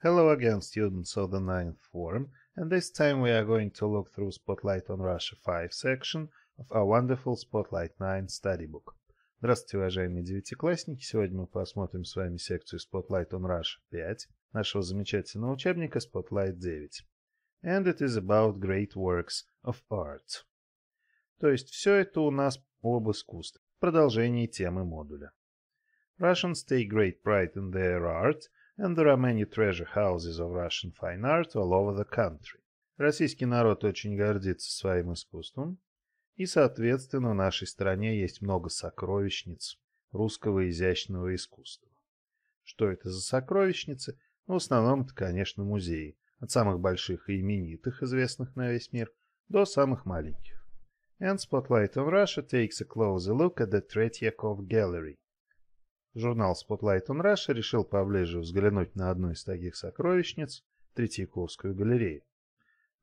Hello again students of the ninth form and this time we are going to look through Spotlight on Russia 5 section of our wonderful Spotlight 9 study book. Здравствуйте, уважаемые девятиклассники! Сегодня мы посмотрим с вами секцию Spotlight on Russia 5 нашего замечательного учебника Spotlight 9. And it is about great works of art. То есть все это у нас об искусстве, продолжении темы модуля. Russians take great pride in their art – and there are many treasure houses of Russian fine art all over the country. Российский народ очень гордится своим искусством, и, соответственно, в нашей стране есть много сокровищниц русского изящного искусства. Что это за сокровищницы? Ну, в основном это, конечно, музеи, от самых больших и именитых, известных на весь мир, до самых маленьких. And Spotlight on Russia takes a closer look at the Tretyakov Gallery, Журнал Spotlight on Russia решил поближе взглянуть на одну из таких сокровищниц – Третьяковскую галерею.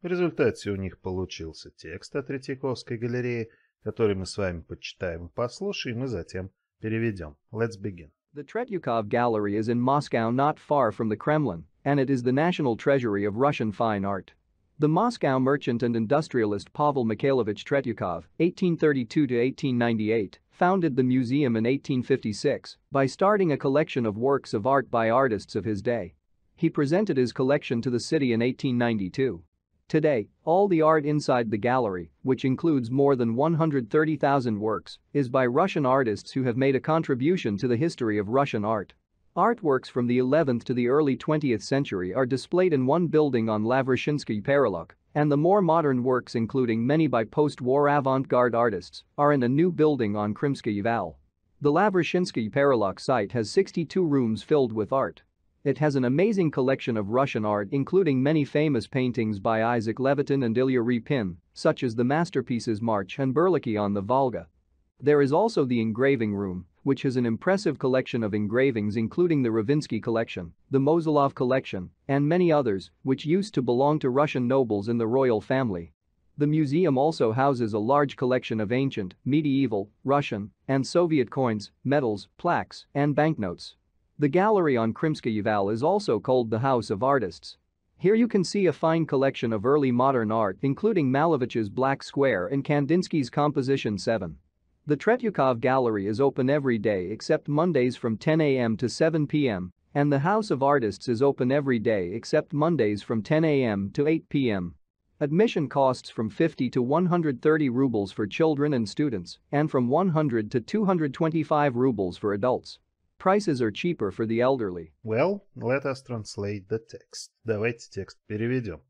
В результате у них получился текст о Третьяковской галерее, который мы с вами почитаем и послушаем, и затем переведем. Let's begin. The Tretyakov Gallery is in Moscow not far from the Kremlin, and it is the national treasury of Russian fine art. The Moscow merchant and industrialist Pavel Mikhailovich Tretyakov, 1832-1898, founded the museum in 1856 by starting a collection of works of art by artists of his day. He presented his collection to the city in 1892. Today, all the art inside the gallery, which includes more than 130,000 works, is by Russian artists who have made a contribution to the history of Russian art. Artworks from the 11th to the early 20th century are displayed in one building on Lavroshinsky Perelok, and the more modern works including many by post-war avant-garde artists are in a new building on Krimsky Val. The Lavrushinsky Paralok site has 62 rooms filled with art. It has an amazing collection of Russian art including many famous paintings by Isaac Levitin and Ilya Repin, such as the masterpieces March and Berlicki on the Volga. There is also the engraving room, which has an impressive collection of engravings including the Ravinsky collection, the Mosolov collection, and many others which used to belong to Russian nobles in the royal family. The museum also houses a large collection of ancient, medieval, Russian, and Soviet coins, medals, plaques, and banknotes. The gallery on Krimsky Val is also called the House of Artists. Here you can see a fine collection of early modern art including Malevich's Black Square and Kandinsky's Composition 7. The Tretyakov Gallery is open every day except Mondays from 10 a.m. to 7 p.m., and the House of Artists is open every day except Mondays from 10 a.m. to 8 p.m. Admission costs from 50 to 130 rubles for children and students and from 100 to 225 rubles for adults. Prices are cheaper for the elderly. Well, let us translate the text. Давайте текст переведем.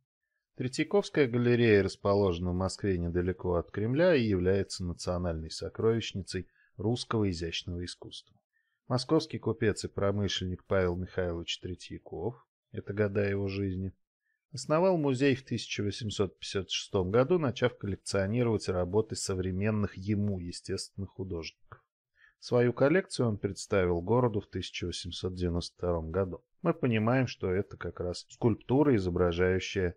Третьяковская галерея расположена в Москве недалеко от Кремля и является национальной сокровищницей русского изящного искусства. Московский купец и промышленник Павел Михайлович Третьяков, это года его жизни, основал музей в 1856 году, начав коллекционировать работы современных ему, естественных художников. Свою коллекцию он представил городу в 1892 году. Мы понимаем, что это как раз скульптура, изображающая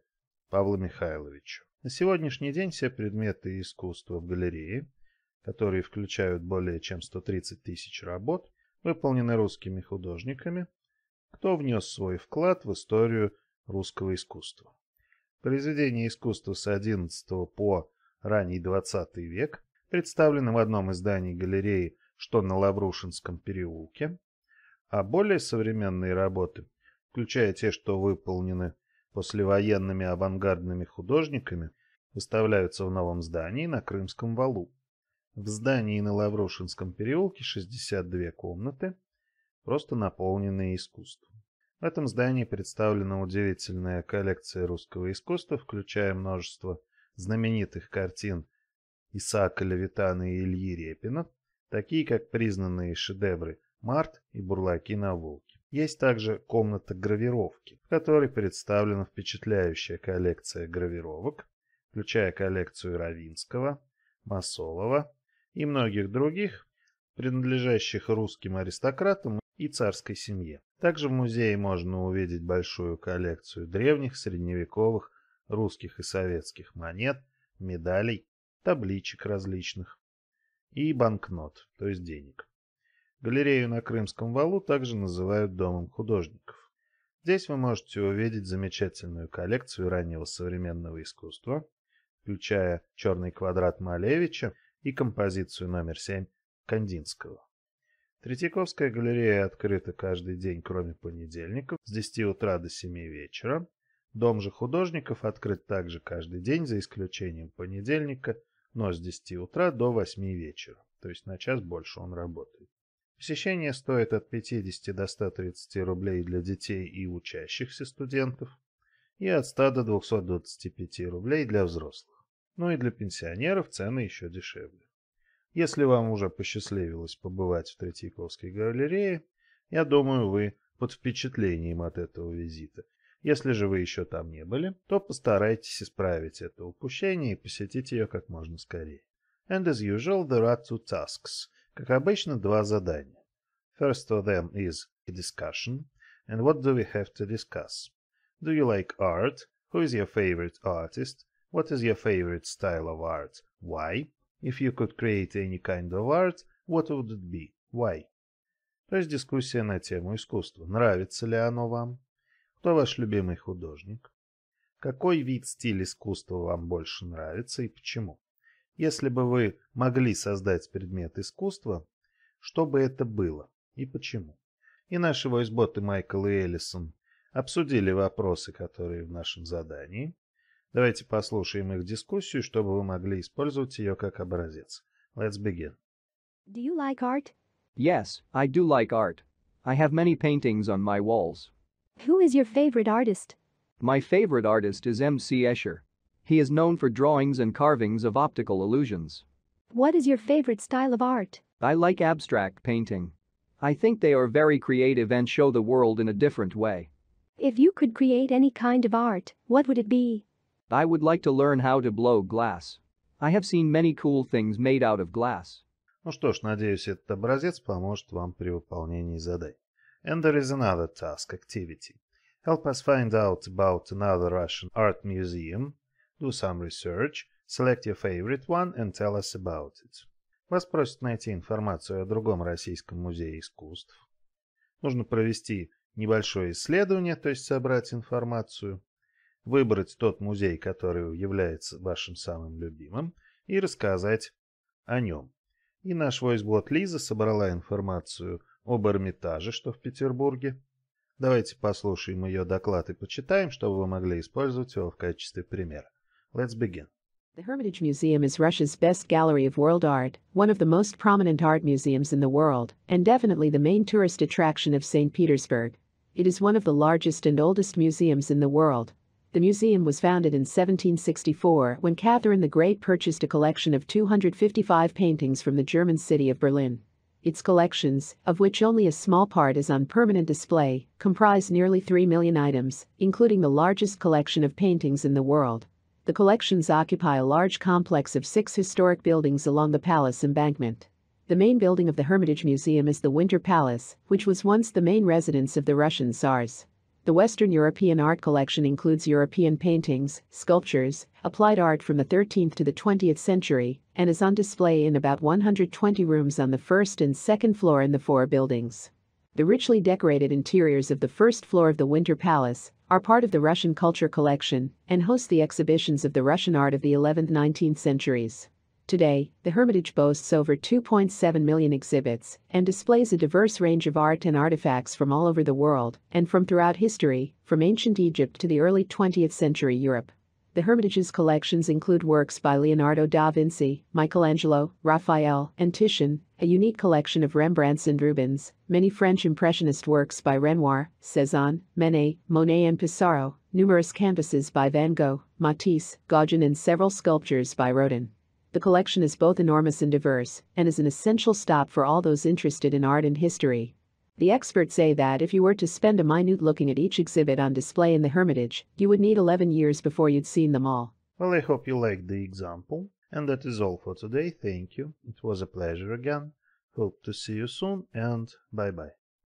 Павла Михайловичу. На сегодняшний день все предметы искусства в галерее, которые включают более чем 130 тысяч работ, выполнены русскими художниками, кто внес свой вклад в историю русского искусства. Произведения искусства с XI по ранний XX век представлены в одном из зданий галереи, что на Лаврушинском переулке, а более современные работы, включая те, что выполнены послевоенными авангардными художниками, выставляются в новом здании на Крымском валу. В здании на Лаврушинском переулке 62 комнаты, просто наполненные искусством. В этом здании представлена удивительная коллекция русского искусства, включая множество знаменитых картин Исаака Левитана и Ильи Репина, такие как признанные шедевры «Март» и «Бурлаки на Волге». Есть также комната гравировки, в которой представлена впечатляющая коллекция гравировок, включая коллекцию Равинского, Масолова и многих других, принадлежащих русским аристократам и царской семье. Также в музее можно увидеть большую коллекцию древних, средневековых, русских и советских монет, медалей, табличек различных и банкнот, то есть денег. Галерею на Крымском валу также называют Домом художников. Здесь вы можете увидеть замечательную коллекцию раннего современного искусства, включая «Черный квадрат» Малевича и композицию номер 7 Кандинского. Третьяковская галерея открыта каждый день, кроме понедельников, с 10 утра до 7 вечера. Дом же художников открыт также каждый день, за исключением понедельника, но с 10 утра до 8 вечера, то есть на час больше он работает. Посещение стоит от 50 до 130 рублей для детей и учащихся студентов и от 100 до 225 рублей для взрослых. Ну и для пенсионеров цены еще дешевле. Если вам уже посчастливилось побывать в Третьяковской галерее, я думаю, вы под впечатлением от этого визита. Если же вы еще там не были, то постарайтесь исправить это упущение и посетить ее как можно скорее. And as usual, there are two tasks – Как обычно, два задания. First of them is a discussion. And what do we have to discuss? Do you like art? Who is your favorite artist? What is your favorite style of art? Why? If you could create any kind of art, what would it be? Why? То есть дискуссия на тему искусства. Нравится ли оно вам? Кто ваш любимый художник? Какой вид стиль искусства вам больше нравится и почему? Если бы вы могли создать предмет искусства, что бы это было и почему? И наши войсботы Майкл и Эллисон обсудили вопросы, которые в нашем задании. Давайте послушаем их дискуссию, чтобы вы могли использовать ее как образец. Let's begin. Do you like art? Yes, I do like art. I have many paintings on my walls. Who is your favorite artist? My favorite artist is M.C. Escher. He is known for drawings and carvings of optical illusions. What is your favorite style of art? I like abstract painting. I think they are very creative and show the world in a different way. If you could create any kind of art, what would it be? I would like to learn how to blow glass. I have seen many cool things made out of glass. Ну что ж, надеюсь, этот образец поможет вам при выполнении заданий. And there is another task activity. Help us find out about another Russian art museum do some research, select your favorite one and tell us about it. Вас просят найти информацию о другом российском музее искусств. Нужно провести небольшое исследование, то есть собрать информацию, выбрать тот музей, который является вашим самым любимым, и рассказать о нем. И наш войсбот Лиза собрала информацию об Эрмитаже, что в Петербурге. Давайте послушаем ее доклад и почитаем, чтобы вы могли использовать его в качестве примера. Let's begin. The Hermitage Museum is Russia's best gallery of world art, one of the most prominent art museums in the world, and definitely the main tourist attraction of St. Petersburg. It is one of the largest and oldest museums in the world. The museum was founded in 1764 when Catherine the Great purchased a collection of 255 paintings from the German city of Berlin. Its collections, of which only a small part is on permanent display, comprise nearly 3 million items, including the largest collection of paintings in the world the collections occupy a large complex of six historic buildings along the palace embankment. The main building of the Hermitage Museum is the Winter Palace, which was once the main residence of the Russian Tsars. The Western European art collection includes European paintings, sculptures, applied art from the 13th to the 20th century, and is on display in about 120 rooms on the first and second floor in the four buildings. The richly decorated interiors of the first floor of the Winter Palace are part of the Russian Culture Collection and host the exhibitions of the Russian art of the 11th 19th centuries. Today, the Hermitage boasts over 2.7 million exhibits and displays a diverse range of art and artifacts from all over the world and from throughout history, from ancient Egypt to the early 20th century Europe. The Hermitage's collections include works by Leonardo da Vinci, Michelangelo, Raphael, and Titian, a unique collection of Rembrandts and Rubens, many French Impressionist works by Renoir, Cezanne, Manet, Monet, and Pissarro, numerous canvases by Van Gogh, Matisse, Gauguin, and several sculptures by Rodin. The collection is both enormous and diverse, and is an essential stop for all those interested in art and history. The experts say that if you were to spend a minute looking at each exhibit on display in the Hermitage, you would need 11 years before you'd seen them all. Well, I hope you liked the example. And that is all for today. Thank you. It was a pleasure again. Hope to see you soon and bye bye.